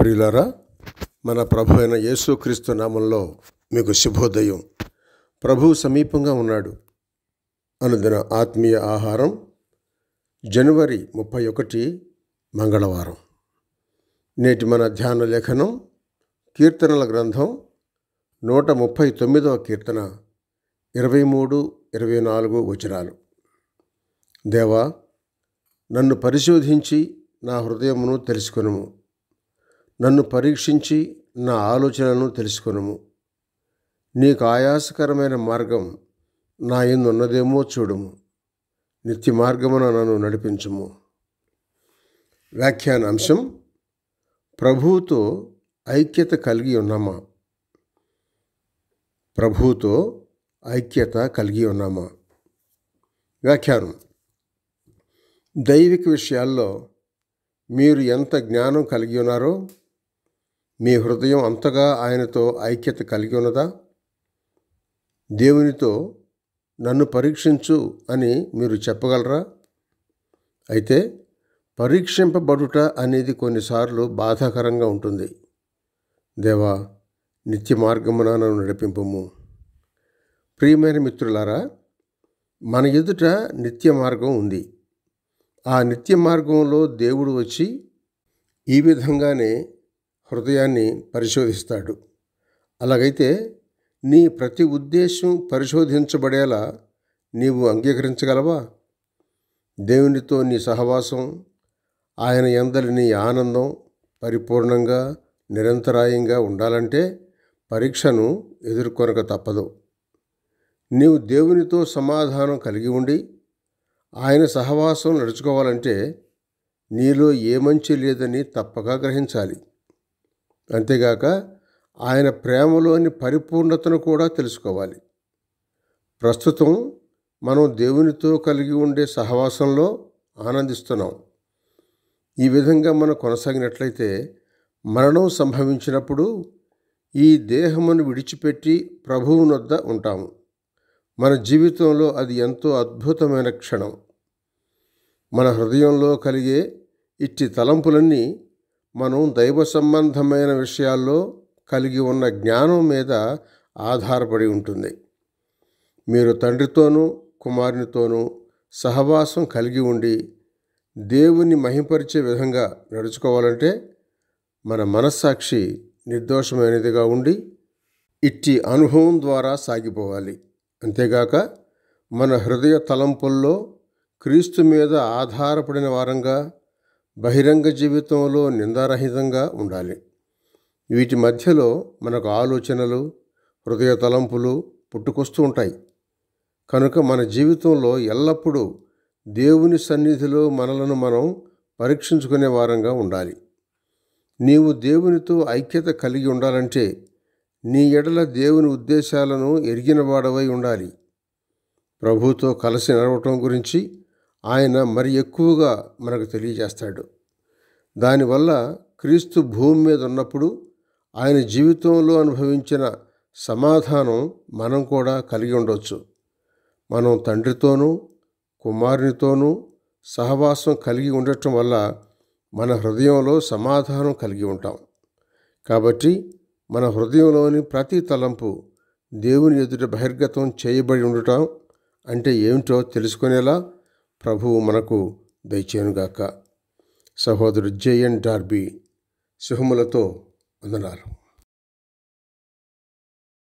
ప్రియులారా మన ప్రభు అయిన యేసుక్రీస్తు నామంలో మీకు శుభోదయం ప్రభువు సమీపంగా ఉన్నాడు అనుదిన ఆత్మీయ ఆహారం జనవరి ముప్పై ఒకటి మంగళవారం నేటి మన ధ్యాన లేఖనం కీర్తనల గ్రంథం నూట ముప్పై తొమ్మిదవ కీర్తన ఇరవై మూడు ఇరవై నాలుగు వచనాలు దేవా నన్ను పరిశోధించి నా హృదయమును తెలుసుకును నన్ను పరీక్షించి నా ఆలోచనను తెలుసుకొనుము నీకు ఆయాసకరమైన మార్గం నా ఎందున్నదేమో చూడుము నిత్య మార్గమున నన్ను నడిపించము వ్యాఖ్యాన అంశం ప్రభువుతో ఐక్యత కలిగి ఉన్నామా ప్రభువుతో ఐక్యత కలిగి ఉన్నామా వ్యాఖ్యానం దైవిక విషయాల్లో మీరు ఎంత జ్ఞానం కలిగి ఉన్నారో మీ హృదయం అంతగా ఆయనతో ఐక్యత కలిగి ఉన్నదా దేవునితో నన్ను పరీక్షించు అని మీరు చెప్పగలరా అయితే పరీక్షింపబడుట అనేది కొన్నిసార్లు బాధాకరంగా ఉంటుంది దేవా నిత్య మార్గమున నన్ను నడిపింపము ప్రియమైన మిత్రులారా మన ఎదుట నిత్య మార్గం ఉంది ఆ నిత్య మార్గంలో దేవుడు వచ్చి ఈ విధంగానే హృదయాన్ని పరిశోధిస్తాడు అలాగైతే నీ ప్రతి ఉద్దేశం పరిశోధించబడేలా నీవు అంగీకరించగలవా దేవునితో నీ సహవాసం ఆయన ఎందరి నీ ఆనందం పరిపూర్ణంగా నిరంతరాయంగా ఉండాలంటే పరీక్షను ఎదుర్కొనక తప్పదు నీవు దేవునితో సమాధానం కలిగి ఉండి ఆయన సహవాసం నడుచుకోవాలంటే నీలో ఏ మంచి లేదని తప్పక గ్రహించాలి అంతేగాక ఆయన ప్రేమలోని పరిపూర్ణతను కూడా తెలుసుకోవాలి ప్రస్తుతం మనం దేవునితో కలిగి ఉండే సహవాసంలో ఆనందిస్తున్నాం ఈ విధంగా మనం కొనసాగినట్లయితే మరణం సంభవించినప్పుడు ఈ దేహమును విడిచిపెట్టి ప్రభువునొద్ద ఉంటాము మన జీవితంలో అది ఎంతో అద్భుతమైన క్షణం మన హృదయంలో కలిగే ఇట్టి తలంపులన్నీ మనం దైవ సంబంధమైన విషయాల్లో కలిగి ఉన్న జ్ఞానం మీద ఆధారపడి ఉంటుంది మీరు తండ్రితోనూ కుమారునితోనూ సహవాసం కలిగి ఉండి దేవుని మహింపరిచే విధంగా నడుచుకోవాలంటే మన మనస్సాక్షి నిర్దోషమైనదిగా ఉండి ఇట్టి అనుభవం ద్వారా సాగిపోవాలి అంతేగాక మన హృదయ తలంపుల్లో క్రీస్తు మీద ఆధారపడిన వారంగా బహిరంగ జీవితంలో నిందారహితంగా ఉండాలి వీటి మధ్యలో మనకు ఆలోచనలు హృదయ తలంపులు పుట్టుకొస్తూ ఉంటాయి కనుక మన జీవితంలో ఎల్లప్పుడూ దేవుని సన్నిధిలో మనలను మనం పరీక్షించుకునే వారంగా ఉండాలి నీవు దేవునితో ఐక్యత కలిగి ఉండాలంటే నీ ఎడల దేవుని ఉద్దేశాలను వాడవై ఉండాలి ప్రభుతో కలిసి నడవటం గురించి ఆయన మరి ఎక్కువగా మనకు తెలియజేస్తాడు దానివల్ల క్రీస్తు భూమి మీద ఉన్నప్పుడు ఆయన జీవితంలో అనుభవించిన సమాధానం మనం కూడా కలిగి ఉండవచ్చు మనం తండ్రితోనూ కుమారునితోనూ సహవాసం కలిగి ఉండటం వల్ల మన హృదయంలో సమాధానం కలిగి ఉంటాం కాబట్టి మన హృదయంలోని ప్రతి తలంపు దేవుని ఎదుట బహిర్గతం చేయబడి ఉండటం అంటే ఏమిటో తెలుసుకునేలా ప్రభువు మనకు దయచేనుగాక సహోదరు జేఎన్ డార్బీ సుహములతో అందన్నారు